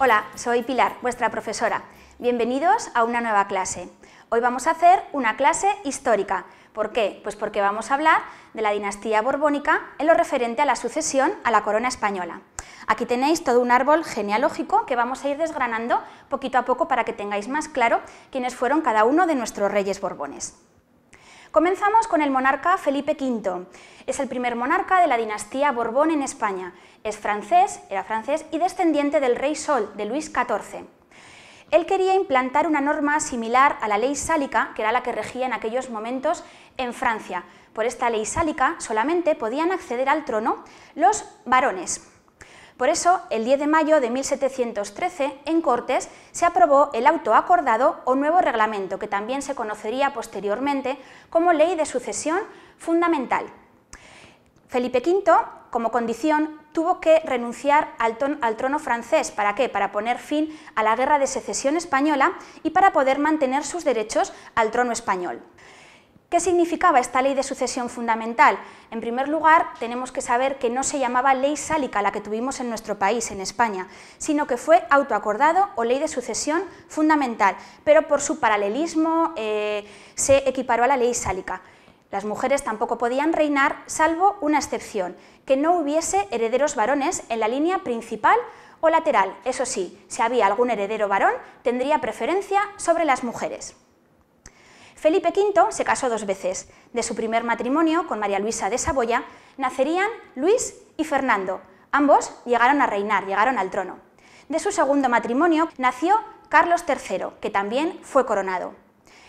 Hola, soy Pilar, vuestra profesora. Bienvenidos a una nueva clase. Hoy vamos a hacer una clase histórica. ¿Por qué? Pues porque vamos a hablar de la dinastía borbónica en lo referente a la sucesión a la corona española. Aquí tenéis todo un árbol genealógico que vamos a ir desgranando poquito a poco para que tengáis más claro quiénes fueron cada uno de nuestros reyes borbones. Comenzamos con el monarca Felipe V. Es el primer monarca de la dinastía Borbón en España. Es francés, era francés y descendiente del rey Sol, de Luis XIV. Él quería implantar una norma similar a la ley sálica, que era la que regía en aquellos momentos en Francia. Por esta ley sálica solamente podían acceder al trono los varones. Por eso, el 10 de mayo de 1713, en Cortes, se aprobó el auto acordado o nuevo reglamento, que también se conocería posteriormente como Ley de Sucesión Fundamental. Felipe V, como condición, tuvo que renunciar al, al, trono francés. ¿Para qué? Para poner fin a la guerra de secesión española y para poder mantener sus derechos al trono español. ¿Qué significaba esta ley de sucesión fundamental? En primer lugar, tenemos que saber que no se llamaba ley sálica la que tuvimos en nuestro país, en España, sino que fue autoacordado o ley de sucesión fundamental, pero por su paralelismo eh, se equiparó a la ley sálica. Las mujeres tampoco podían reinar, salvo una excepción, que no hubiese herederos varones en la línea principal o lateral. Eso sí, si había algún heredero varón, tendría preferencia sobre las mujeres. Felipe V se casó dos veces. De su primer matrimonio con María Luisa de Saboya nacerían Luis y Fernando. Ambos llegaron a reinar, llegaron al trono. De su segundo matrimonio nació Carlos III, que también fue coronado.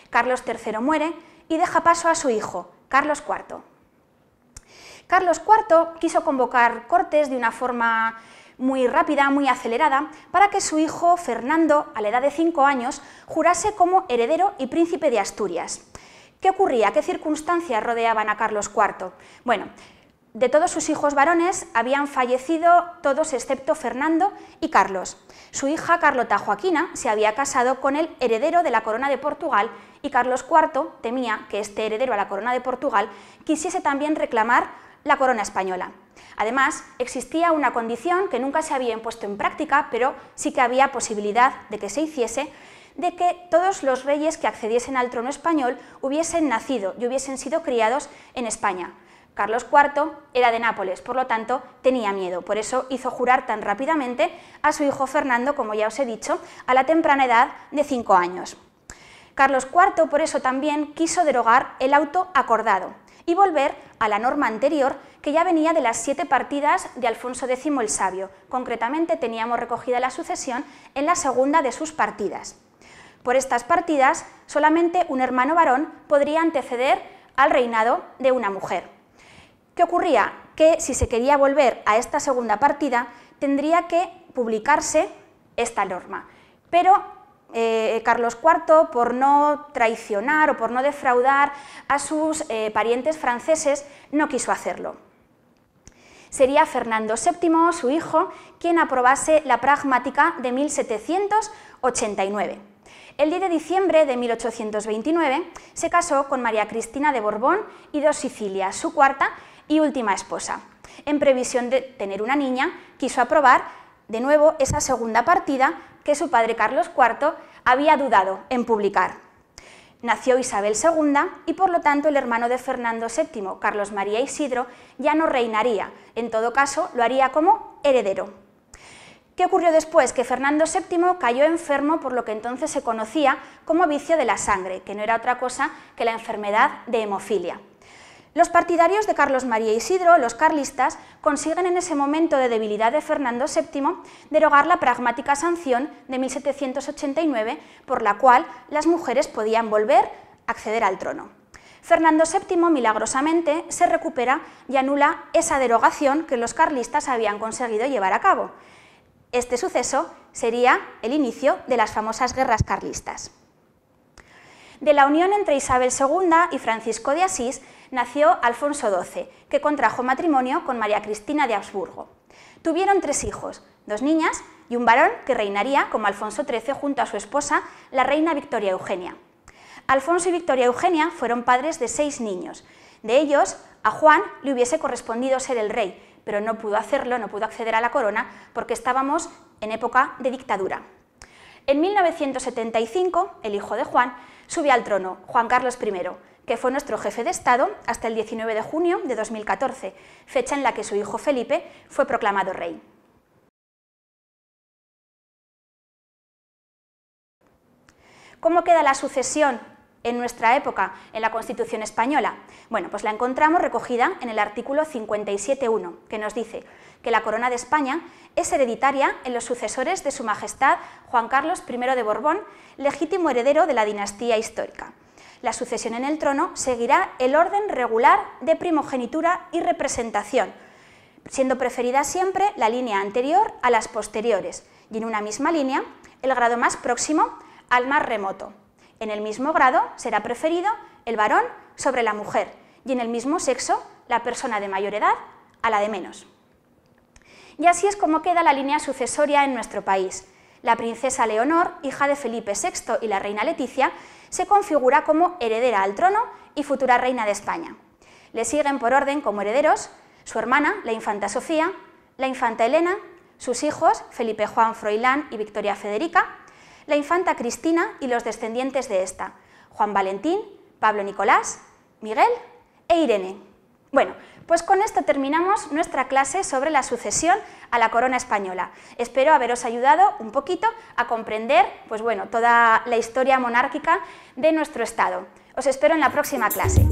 Carlos III muere y deja paso a su hijo, Carlos IV. Carlos IV quiso convocar cortes de una forma muy rápida, muy acelerada, para que su hijo Fernando, a la edad de 5 años, jurase como heredero y príncipe de Asturias. ¿Qué ocurría? ¿Qué circunstancias rodeaban a Carlos IV? Bueno, de todos sus hijos varones habían fallecido todos excepto Fernando y Carlos. Su hija Carlota Joaquina se había casado con el heredero de la corona de Portugal y Carlos IV temía que este heredero a la corona de Portugal quisiese también reclamar la corona española. Además, existía una condición que nunca se había impuesto en práctica, pero sí que había posibilidad de que se hiciese, de que todos los reyes que accediesen al trono español hubiesen nacido y hubiesen sido criados en España. Carlos IV era de Nápoles, por lo tanto tenía miedo, por eso hizo jurar tan rápidamente a su hijo Fernando, como ya os he dicho, a la temprana edad de cinco años. Carlos IV por eso también quiso derogar el auto acordado, y volver a la norma anterior que ya venía de las siete partidas de Alfonso X el Sabio. Concretamente teníamos recogida la sucesión en la segunda de sus partidas. Por estas partidas, solamente un hermano varón podría anteceder al reinado de una mujer. ¿Qué ocurría? Que si se quería volver a esta segunda partida, tendría que publicarse esta norma. Pero eh, Carlos IV por no traicionar o por no defraudar a sus eh, parientes franceses no quiso hacerlo. Sería Fernando VII, su hijo, quien aprobase la pragmática de 1789. El 10 de diciembre de 1829 se casó con María Cristina de Borbón y dos Sicilias, su cuarta y última esposa. En previsión de tener una niña, quiso aprobar de nuevo esa segunda partida que su padre Carlos IV había dudado en publicar. Nació Isabel II y por lo tanto el hermano de Fernando VII, Carlos María Isidro, ya no reinaría, en todo caso lo haría como heredero. ¿Qué ocurrió después? Que Fernando VII cayó enfermo por lo que entonces se conocía como vicio de la sangre, que no era otra cosa que la enfermedad de hemofilia. Los partidarios de Carlos María Isidro, los carlistas, consiguen en ese momento de debilidad de Fernando VII derogar la pragmática sanción de 1789 por la cual las mujeres podían volver a acceder al trono. Fernando VII, milagrosamente, se recupera y anula esa derogación que los carlistas habían conseguido llevar a cabo. Este suceso sería el inicio de las famosas guerras carlistas. De la unión entre Isabel II y Francisco de Asís nació Alfonso XII, que contrajo matrimonio con María Cristina de Habsburgo. Tuvieron tres hijos, dos niñas y un varón que reinaría como Alfonso XIII junto a su esposa, la reina Victoria Eugenia. Alfonso y Victoria Eugenia fueron padres de seis niños. De ellos, a Juan le hubiese correspondido ser el rey, pero no pudo hacerlo, no pudo acceder a la corona, porque estábamos en época de dictadura. En 1975, el hijo de Juan sube al trono Juan Carlos I, que fue nuestro jefe de Estado hasta el 19 de junio de 2014, fecha en la que su hijo Felipe fue proclamado rey. ¿Cómo queda la sucesión en nuestra época en la Constitución española? Bueno, pues la encontramos recogida en el artículo 57.1, que nos dice que la corona de España es hereditaria en los sucesores de Su Majestad Juan Carlos I de Borbón, legítimo heredero de la dinastía histórica. La sucesión en el trono seguirá el orden regular de primogenitura y representación, siendo preferida siempre la línea anterior a las posteriores y en una misma línea el grado más próximo al más remoto, en el mismo grado será preferido el varón sobre la mujer y en el mismo sexo la persona de mayor edad a la de menos. Y así es como queda la línea sucesoria en nuestro país. La princesa Leonor, hija de Felipe VI y la reina Leticia, se configura como heredera al trono y futura reina de España. Le siguen por orden como herederos su hermana, la infanta Sofía, la infanta Elena, sus hijos, Felipe Juan Froilán y Victoria Federica, la infanta Cristina y los descendientes de esta, Juan Valentín, Pablo Nicolás, Miguel e Irene. Bueno, pues con esto terminamos nuestra clase sobre la sucesión a la corona española. Espero haberos ayudado un poquito a comprender, pues bueno, toda la historia monárquica de nuestro Estado. Os espero en la próxima clase.